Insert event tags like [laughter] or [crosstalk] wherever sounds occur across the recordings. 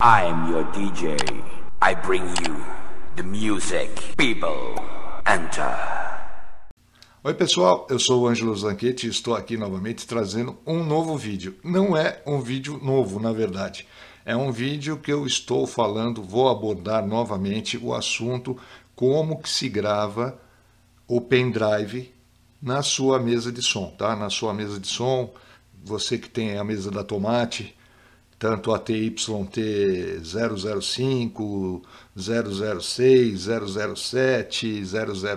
I'm your DJ. I bring you the music, people, enter. Oi pessoal, eu sou o Ângelo Zanquete e estou aqui novamente trazendo um novo vídeo. Não é um vídeo novo, na verdade. É um vídeo que eu estou falando, vou abordar novamente o assunto como que se grava o pendrive na sua mesa de som, tá? Na sua mesa de som, você que tem a mesa da Tomate, tanto a TYT 005, 006, 007,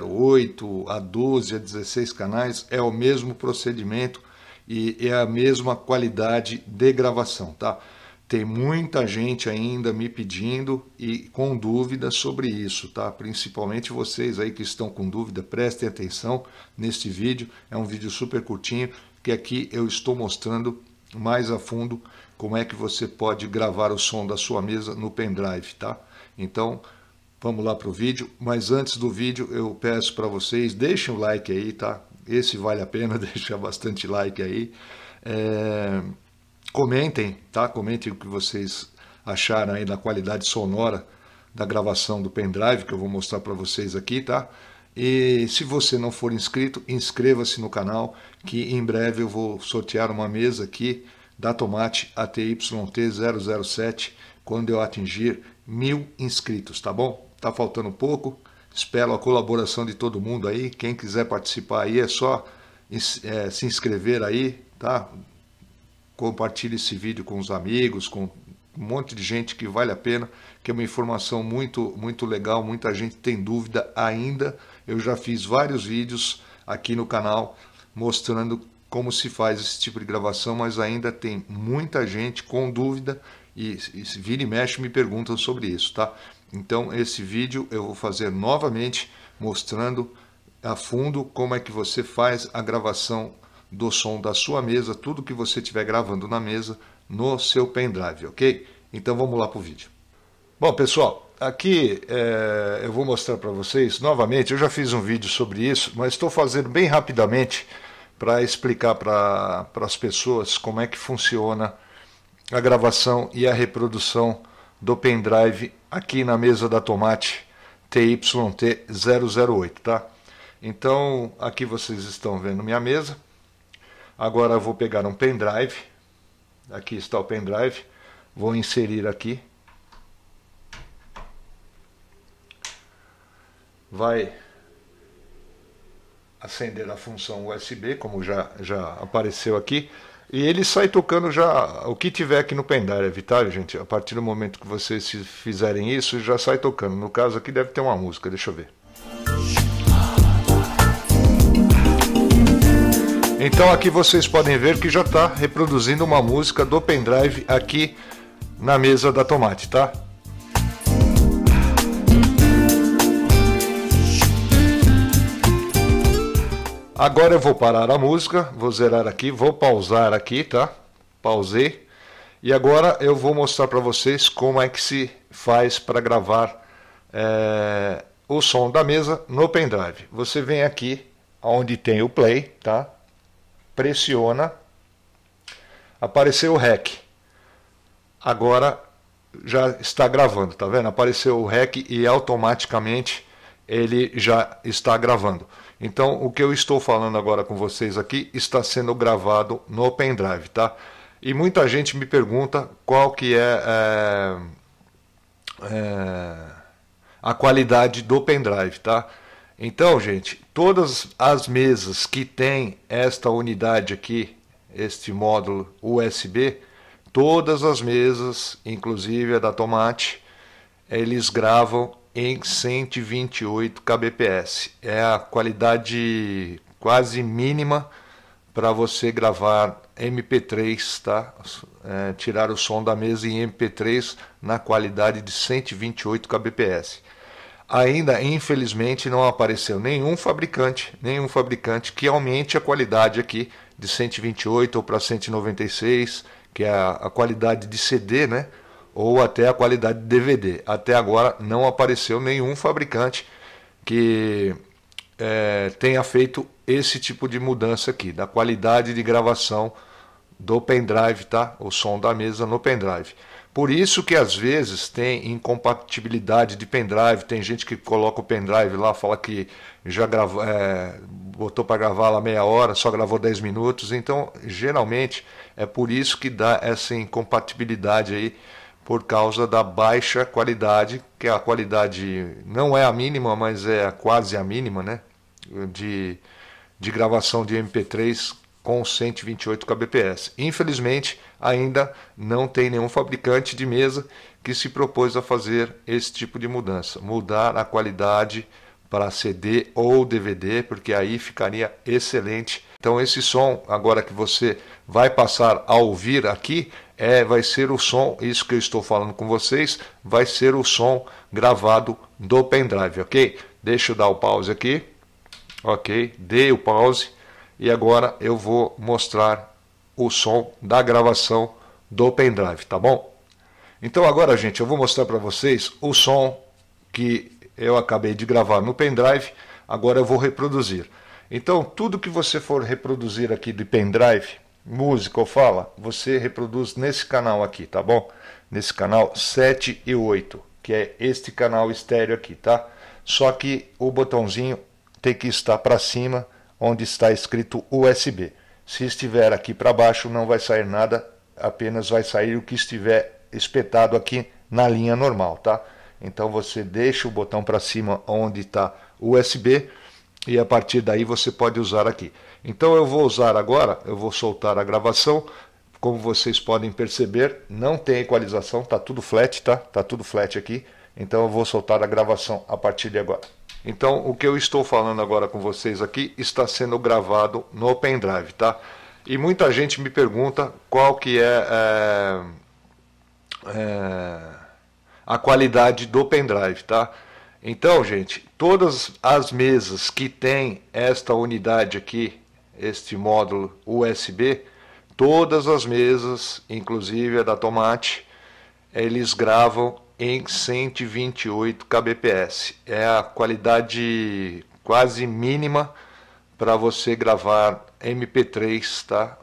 008, a 12, a 16 canais, é o mesmo procedimento e é a mesma qualidade de gravação, tá? Tem muita gente ainda me pedindo e com dúvidas sobre isso, tá? Principalmente vocês aí que estão com dúvida, prestem atenção neste vídeo. É um vídeo super curtinho que aqui eu estou mostrando mais a fundo como é que você pode gravar o som da sua mesa no pendrive, tá? Então, vamos lá para o vídeo, mas antes do vídeo eu peço para vocês, deixem o like aí, tá? Esse vale a pena [laughs] deixar bastante like aí. É... Comentem, tá? Comentem o que vocês acharam aí da qualidade sonora da gravação do pendrive que eu vou mostrar para vocês aqui, tá? E se você não for inscrito, inscreva-se no canal que em breve eu vou sortear uma mesa aqui da Tomate ATYT007 quando eu atingir mil inscritos, tá bom? Tá faltando pouco, espero a colaboração de todo mundo aí, quem quiser participar aí é só é, se inscrever aí, tá? Compartilhe esse vídeo com os amigos, com um monte de gente que vale a pena, que é uma informação muito, muito legal, muita gente tem dúvida ainda. Eu já fiz vários vídeos aqui no canal mostrando como se faz esse tipo de gravação, mas ainda tem muita gente com dúvida e, e vira e mexe me perguntam sobre isso, tá? Então esse vídeo eu vou fazer novamente mostrando a fundo como é que você faz a gravação do som da sua mesa, tudo que você estiver gravando na mesa no seu pendrive, ok? Então vamos lá para o vídeo. Bom pessoal, aqui é, eu vou mostrar para vocês novamente, eu já fiz um vídeo sobre isso, mas estou fazendo bem rapidamente para explicar para as pessoas como é que funciona a gravação e a reprodução do pendrive aqui na mesa da Tomate TYT008, tá? Então, aqui vocês estão vendo minha mesa. Agora eu vou pegar um pendrive. Aqui está o pendrive. Vou inserir aqui. Vai acender a função USB, como já, já apareceu aqui. E ele sai tocando já o que tiver aqui no pendrive, tá, gente? A partir do momento que vocês fizerem isso, já sai tocando. No caso aqui deve ter uma música, deixa eu ver. Então aqui vocês podem ver que já está reproduzindo uma música do pendrive aqui na mesa da Tomate, tá? Agora eu vou parar a música, vou zerar aqui, vou pausar aqui, tá? Pausei. E agora eu vou mostrar para vocês como é que se faz para gravar é, o som da mesa no pendrive. Você vem aqui onde tem o play, tá? Pressiona, apareceu o REC. Agora já está gravando, tá vendo? Apareceu o REC e automaticamente ele já está gravando. Então, o que eu estou falando agora com vocês aqui está sendo gravado no pendrive, tá? E muita gente me pergunta qual que é, é, é a qualidade do pendrive, tá? Então, gente, todas as mesas que tem esta unidade aqui, este módulo USB, todas as mesas, inclusive a da Tomate, eles gravam em 128 kbps. É a qualidade quase mínima para você gravar MP3, tá? É, tirar o som da mesa em MP3 na qualidade de 128 kbps. Ainda, infelizmente, não apareceu nenhum fabricante, nenhum fabricante que aumente a qualidade aqui de 128 ou para 196, que é a, a qualidade de CD, né? ou até a qualidade de DVD. Até agora não apareceu nenhum fabricante que é, tenha feito esse tipo de mudança aqui, da qualidade de gravação do pendrive, tá? O som da mesa no pendrive. Por isso que às vezes tem incompatibilidade de pendrive, tem gente que coloca o pendrive lá, fala que já gravou, é, botou para gravar lá meia hora, só gravou 10 minutos. Então, geralmente é por isso que dá essa incompatibilidade aí por causa da baixa qualidade, que a qualidade não é a mínima, mas é quase a mínima, né? De, de gravação de MP3 com 128 kbps. Infelizmente, ainda não tem nenhum fabricante de mesa que se propôs a fazer esse tipo de mudança, mudar a qualidade para CD ou DVD, porque aí ficaria excelente. Então esse som agora que você vai passar a ouvir aqui é, vai ser o som, isso que eu estou falando com vocês, vai ser o som gravado do pendrive, ok? Deixa eu dar o pause aqui, ok? Dei o pause e agora eu vou mostrar o som da gravação do pendrive, tá bom? Então agora, gente, eu vou mostrar para vocês o som que eu acabei de gravar no pendrive, agora eu vou reproduzir. Então, tudo que você for reproduzir aqui de pendrive, música ou fala, você reproduz nesse canal aqui, tá bom? Nesse canal 7 e 8, que é este canal estéreo aqui, tá? Só que o botãozinho tem que estar para cima, onde está escrito USB. Se estiver aqui para baixo, não vai sair nada, apenas vai sair o que estiver espetado aqui na linha normal, tá? Então você deixa o botão para cima onde está USB e a partir daí você pode usar aqui. Então eu vou usar agora, eu vou soltar a gravação. Como vocês podem perceber, não tem equalização, tá tudo flat, tá? Tá tudo flat aqui. Então eu vou soltar a gravação a partir de agora. Então o que eu estou falando agora com vocês aqui está sendo gravado no pendrive, tá? E muita gente me pergunta qual que é, é, é a qualidade do pendrive, tá? Então, gente, todas as mesas que tem esta unidade aqui, este módulo USB, todas as mesas, inclusive a da Tomate, eles gravam em 128 kbps. É a qualidade quase mínima para você gravar MP3, tá?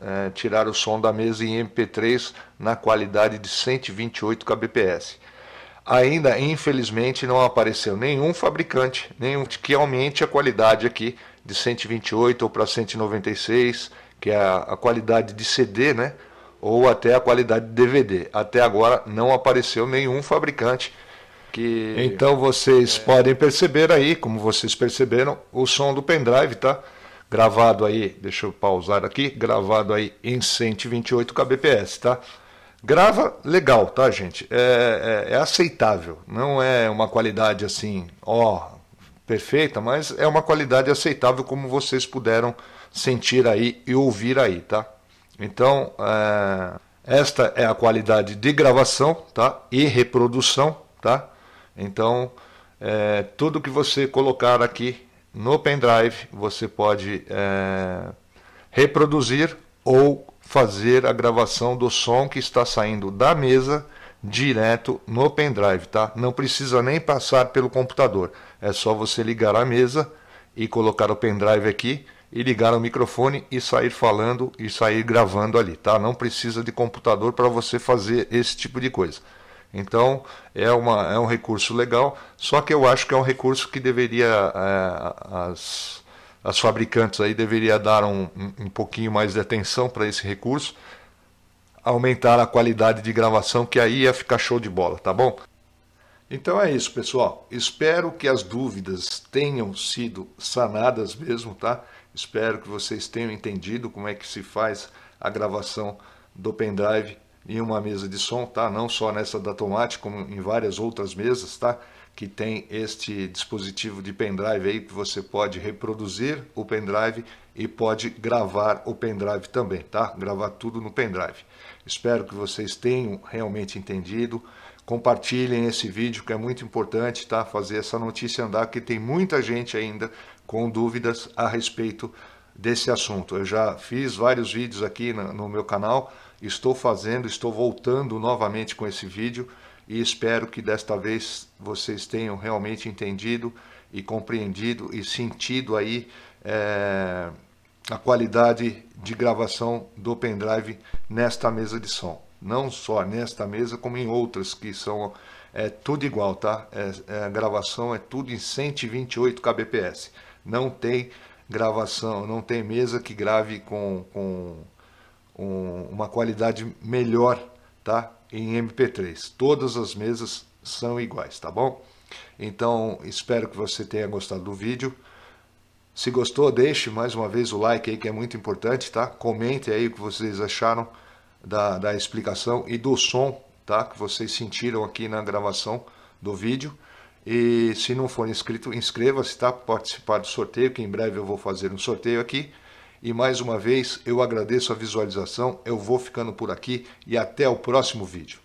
É, tirar o som da mesa em MP3 na qualidade de 128 kbps ainda infelizmente não apareceu nenhum fabricante, nenhum que aumente a qualidade aqui de 128 ou para 196, que é a, qualidade de CD, né? Ou até a qualidade de DVD. Até agora não apareceu nenhum fabricante que Então vocês é... podem perceber aí, como vocês perceberam, o som do pendrive, tá? Gravado aí, deixa eu pausar aqui, gravado aí em 128 kbps, tá? Grava legal, tá, gente? É, é, é aceitável. Não é uma qualidade assim, ó, perfeita, mas é uma qualidade aceitável como vocês puderam sentir aí e ouvir aí, tá? Então, é, esta é a qualidade de gravação, tá? E reprodução, tá? Então, é, tudo que você colocar aqui no pendrive, você pode é, reproduzir ou fazer a gravação do som que está saindo da mesa direto no pendrive, tá? Não precisa nem passar pelo computador. É só você ligar a mesa e colocar o pendrive aqui e ligar o microfone e sair falando e sair gravando ali, tá? Não precisa de computador para você fazer esse tipo de coisa. Então é, uma, é um recurso legal, só que eu acho que é um recurso que deveria é, as as fabricantes aí deveria dar um, um, pouquinho mais de atenção para esse recurso, aumentar a qualidade de gravação, que aí ia ficar show de bola, tá bom? Então é isso, pessoal. Espero que as dúvidas tenham sido sanadas mesmo, tá? Espero que vocês tenham entendido como é que se faz a gravação do pendrive em uma mesa de som, tá? Não só nessa da Tomate, como em várias outras mesas, tá? que tem este dispositivo de pendrive aí que você pode reproduzir o pendrive e pode gravar o pendrive também, tá? Gravar tudo no pendrive. Espero que vocês tenham realmente entendido. Compartilhem esse vídeo que é muito importante, tá? Fazer essa notícia andar que tem muita gente ainda com dúvidas a respeito desse assunto. Eu já fiz vários vídeos aqui no meu canal, estou fazendo, estou voltando novamente com esse vídeo e espero que desta vez vocês tenham realmente entendido e compreendido e sentido aí é, a qualidade de gravação do pendrive nesta mesa de som. Não só nesta mesa, como em outras que são é tudo igual, tá? É, é, a gravação é tudo em 128 kbps. Não tem gravação, não tem mesa que grave com, com um, uma qualidade melhor tá? Em MP3. Todas as mesas são iguais, tá bom? Então, espero que você tenha gostado do vídeo. Se gostou, deixe mais uma vez o like aí, que é muito importante, tá? Comente aí o que vocês acharam da, da explicação e do som, tá? Que vocês sentiram aqui na gravação do vídeo. E se não for inscrito, inscreva-se, tá? Participar do sorteio, que em breve eu vou fazer um sorteio aqui. E mais uma vez eu agradeço a visualização, eu vou ficando por aqui e até o próximo vídeo.